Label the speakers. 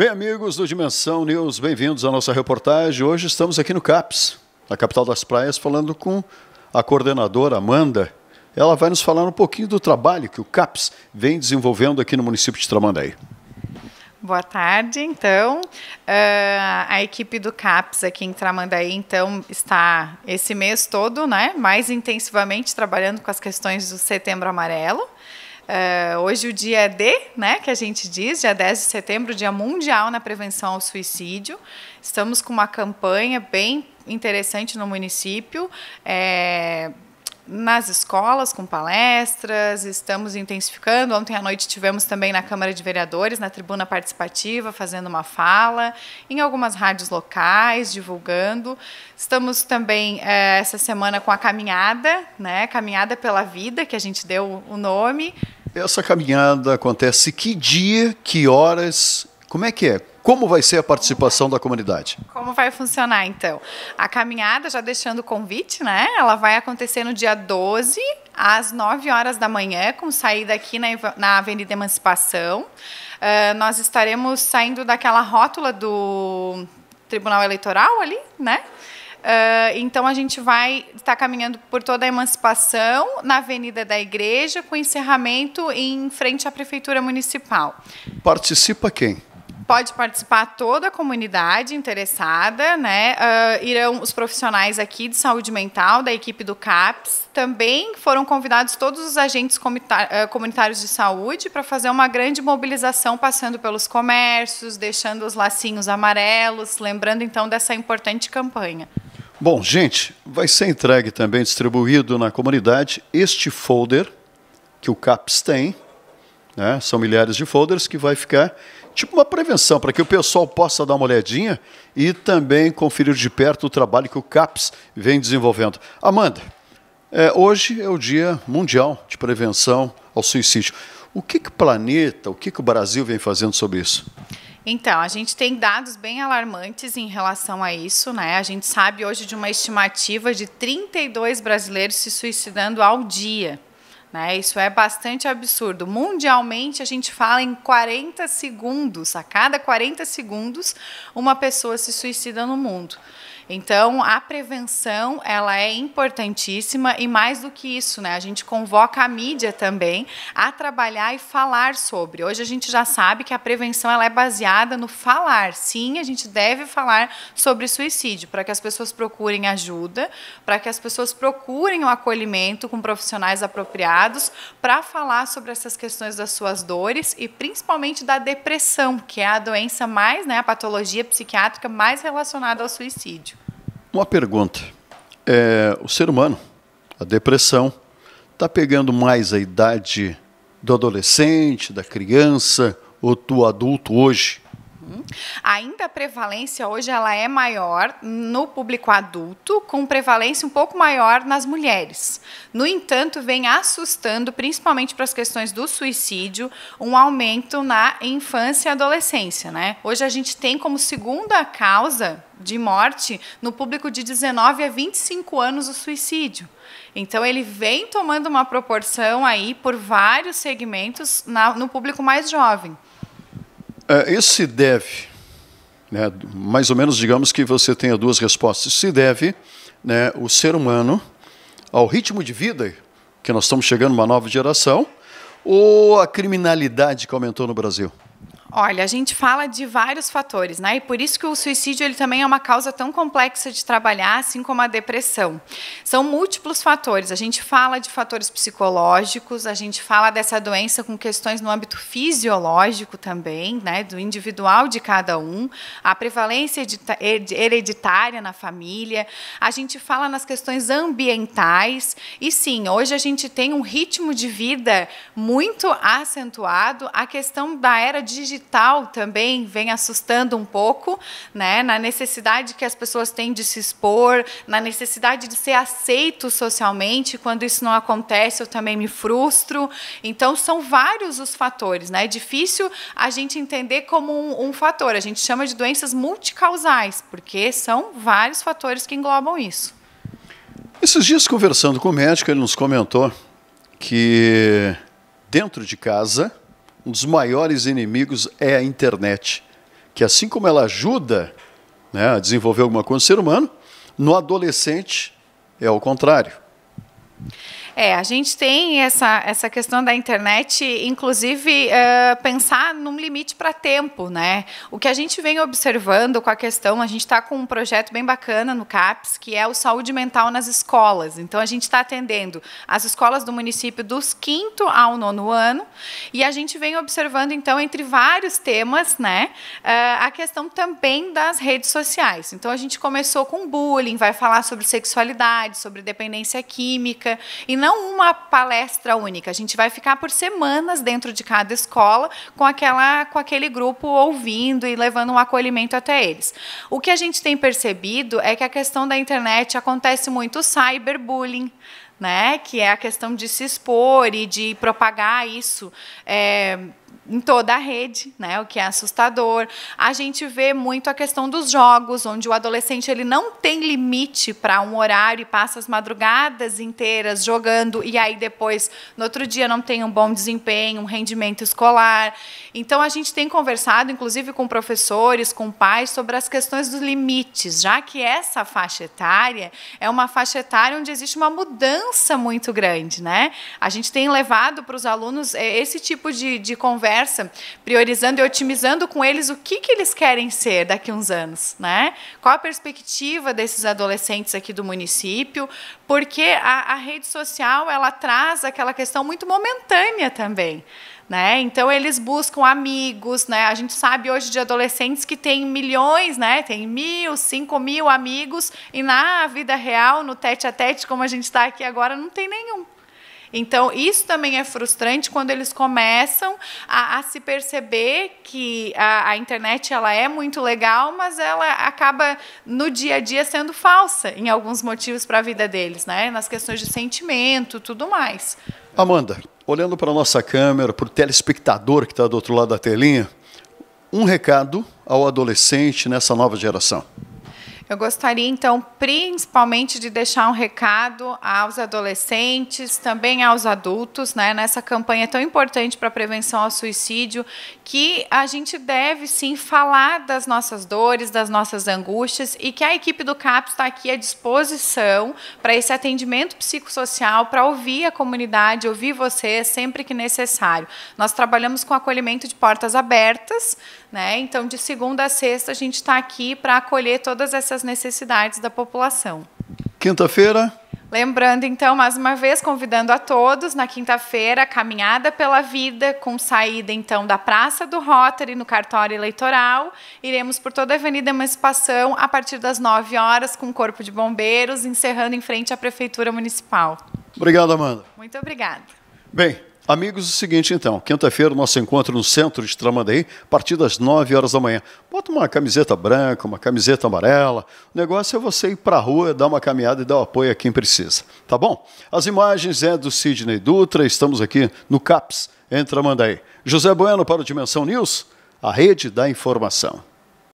Speaker 1: Bem, amigos do Dimensão News, bem-vindos à nossa reportagem. Hoje estamos aqui no CAPS, na capital das praias, falando com a coordenadora Amanda. Ela vai nos falar um pouquinho do trabalho que o CAPS vem desenvolvendo aqui no município de Tramandaí.
Speaker 2: Boa tarde, então. Uh, a equipe do CAPS aqui em Tramandaí, então, está esse mês todo, né, mais intensivamente trabalhando com as questões do Setembro Amarelo. É, hoje o dia é D, né, que a gente diz, dia 10 de setembro, dia mundial na prevenção ao suicídio. Estamos com uma campanha bem interessante no município. É, nas escolas, com palestras, estamos intensificando. Ontem à noite tivemos também na Câmara de Vereadores, na tribuna participativa, fazendo uma fala, em algumas rádios locais, divulgando. Estamos também é, essa semana com a caminhada, né? Caminhada pela Vida, que a gente deu o nome
Speaker 1: essa caminhada acontece que dia, que horas, como é que é? Como vai ser a participação da comunidade?
Speaker 2: Como vai funcionar, então? A caminhada, já deixando o convite, né? Ela vai acontecer no dia 12, às 9 horas da manhã, com saída aqui na, na Avenida Emancipação. Uh, nós estaremos saindo daquela rótula do Tribunal Eleitoral ali, né? Uh, então a gente vai estar caminhando por toda a emancipação na Avenida da Igreja, com encerramento em frente à Prefeitura Municipal.
Speaker 1: Participa quem?
Speaker 2: Pode participar toda a comunidade interessada, né? Uh, irão os profissionais aqui de saúde mental da equipe do CAPS. Também foram convidados todos os agentes ah, comunitários de saúde para fazer uma grande mobilização, passando pelos comércios, deixando os lacinhos amarelos, lembrando então dessa importante campanha.
Speaker 1: Bom, gente, vai ser entregue também, distribuído na comunidade, este folder que o CAPS tem, né? são milhares de folders, que vai ficar tipo uma prevenção, para que o pessoal possa dar uma olhadinha e também conferir de perto o trabalho que o CAPS vem desenvolvendo. Amanda, é, hoje é o Dia Mundial de Prevenção ao Suicídio. O que, que o planeta, o que, que o Brasil vem fazendo sobre isso?
Speaker 2: Então, a gente tem dados bem alarmantes em relação a isso, né? A gente sabe hoje de uma estimativa de 32 brasileiros se suicidando ao dia. Né? Isso é bastante absurdo. Mundialmente, a gente fala em 40 segundos, a cada 40 segundos, uma pessoa se suicida no mundo. Então, a prevenção, ela é importantíssima e mais do que isso, né? A gente convoca a mídia também a trabalhar e falar sobre. Hoje a gente já sabe que a prevenção ela é baseada no falar. Sim, a gente deve falar sobre suicídio para que as pessoas procurem ajuda, para que as pessoas procurem o um acolhimento com profissionais apropriados para falar sobre essas questões das suas dores e principalmente da depressão, que é a doença mais, né, a patologia psiquiátrica mais relacionada ao suicídio.
Speaker 1: Uma pergunta. É, o ser humano, a depressão, está pegando mais a idade do adolescente, da criança ou do adulto hoje?
Speaker 2: Ainda a prevalência hoje ela é maior no público adulto, com prevalência um pouco maior nas mulheres. No entanto, vem assustando, principalmente para as questões do suicídio, um aumento na infância e adolescência. Né? Hoje a gente tem como segunda causa de morte no público de 19 a 25 anos o suicídio. Então ele vem tomando uma proporção aí por vários segmentos na, no público mais jovem.
Speaker 1: É, deve, né, mais ou menos, digamos que você tenha duas respostas. se deve né, o ser humano ao ritmo de vida, que nós estamos chegando uma nova geração, ou a criminalidade que aumentou no Brasil?
Speaker 2: Olha, a gente fala de vários fatores, né? E por isso que o suicídio ele também é uma causa tão complexa de trabalhar, assim como a depressão. São múltiplos fatores. A gente fala de fatores psicológicos, a gente fala dessa doença com questões no âmbito fisiológico também, né? Do individual de cada um, a prevalência hereditária na família. A gente fala nas questões ambientais. E sim, hoje a gente tem um ritmo de vida muito acentuado. A questão da era digital digital também vem assustando um pouco, né? Na necessidade que as pessoas têm de se expor, na necessidade de ser aceito socialmente. Quando isso não acontece, eu também me frustro. Então são vários os fatores, né? É difícil a gente entender como um, um fator. A gente chama de doenças multicausais, porque são vários fatores que englobam isso.
Speaker 1: Esses dias conversando com o médico, ele nos comentou que dentro de casa um dos maiores inimigos é a internet, que assim como ela ajuda né, a desenvolver alguma coisa no ser humano, no adolescente é o contrário.
Speaker 2: É, a gente tem essa, essa questão da internet, inclusive uh, pensar num limite para tempo, né? O que a gente vem observando com a questão, a gente está com um projeto bem bacana no CAPS, que é o saúde mental nas escolas. Então a gente está atendendo as escolas do município dos quinto ao nono ano, e a gente vem observando então entre vários temas, né, uh, a questão também das redes sociais. Então a gente começou com bullying, vai falar sobre sexualidade, sobre dependência química e não não uma palestra única. A gente vai ficar por semanas dentro de cada escola com aquela com aquele grupo ouvindo e levando um acolhimento até eles. O que a gente tem percebido é que a questão da internet acontece muito cyberbullying, né? Que é a questão de se expor e de propagar isso. É, em toda a rede, né? O que é assustador. A gente vê muito a questão dos jogos, onde o adolescente ele não tem limite para um horário e passa as madrugadas inteiras jogando e aí depois no outro dia não tem um bom desempenho, um rendimento escolar. Então a gente tem conversado, inclusive com professores, com pais sobre as questões dos limites, já que essa faixa etária é uma faixa etária onde existe uma mudança muito grande, né? A gente tem levado para os alunos eh, esse tipo de, de conversa conversa, priorizando e otimizando com eles o que, que eles querem ser daqui a uns anos, né? Qual a perspectiva desses adolescentes aqui do município? Porque a, a rede social ela traz aquela questão muito momentânea também. Né? Então eles buscam amigos, né? A gente sabe hoje de adolescentes que tem milhões, né? Tem mil, cinco mil amigos e na vida real, no tete a tete, como a gente está aqui agora, não tem nenhum. Então, isso também é frustrante quando eles começam a, a se perceber que a, a, internet ela é muito legal, mas ela acaba no dia a dia sendo falsa em alguns motivos para a vida deles, né? Nas questões de sentimento, tudo mais.
Speaker 1: Amanda, olhando para a nossa câmera, para o telespectador que está do outro lado da telinha, um recado ao adolescente nessa nova geração.
Speaker 2: Eu gostaria, então, principalmente de deixar um recado aos adolescentes, também aos adultos, né, nessa campanha tão importante para a prevenção ao suicídio, que a gente deve sim falar das nossas dores, das nossas angústias e que a equipe do CAPS está aqui à disposição para esse atendimento psicossocial, para ouvir a comunidade, ouvir você sempre que necessário. Nós trabalhamos com acolhimento de portas abertas, né? Então, de segunda a sexta, a gente está aqui para acolher todas essas necessidades da população.
Speaker 1: Quinta-feira.
Speaker 2: Lembrando, então, mais uma vez, convidando a todos na quinta-feira, Caminhada pela Vida, com saída, então, da Praça do Rotary, no cartório eleitoral. Iremos por toda a Avenida Emancipação a partir das 9 horas, com o Corpo de Bombeiros, encerrando em frente à Prefeitura Municipal.
Speaker 1: Obrigado, Amanda.
Speaker 2: Muito obrigada.
Speaker 1: Bem, Amigos, é o seguinte então, quinta-feira nosso encontro no centro de Tramandaí, a partir das 9 horas da manhã. Bota uma camiseta branca, uma camiseta amarela. O negócio é você ir para a rua, dar uma caminhada e dar o apoio a quem precisa, tá bom? As imagens é do Sidney Dutra, estamos aqui no CAPS, em Tramandaí. José Bueno para o Dimensão News, a rede da informação.